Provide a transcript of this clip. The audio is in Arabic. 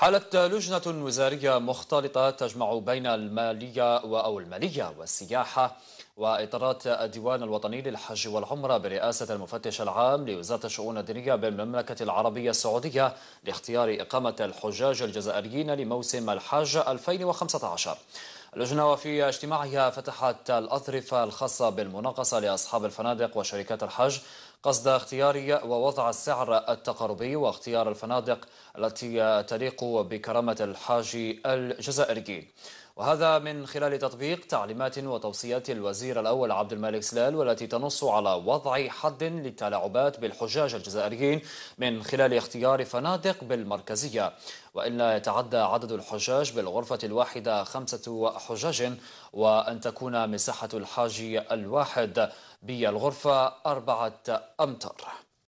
حالت لجنة وزارية مختلطة تجمع بين المالية أو المالية والسياحة وإطارات الديوان الوطني للحج والعمرة برئاسة المفتش العام لوزارة الشؤون الدينية بالمملكة العربية السعودية لاختيار إقامة الحجاج الجزائريين لموسم الحج 2015 اللجنة في اجتماعها فتحت الأطرفة الخاصة بالمناقصة لأصحاب الفنادق وشركات الحج قصد اختيار ووضع السعر التقاربي واختيار الفنادق التي تليق بكرامة الحاج الجزائري وهذا من خلال تطبيق تعليمات وتوصيات الوزير الأول عبد الملك سلال والتي تنص على وضع حد للتلاعبات بالحجاج الجزائريين من خلال اختيار فنادق بالمركزية وإلا يتعدى عدد الحجاج بالغرفة الواحدة خمسة حجاج وأن تكون مساحة الحاج الواحد بالغرفة أربعة أمتر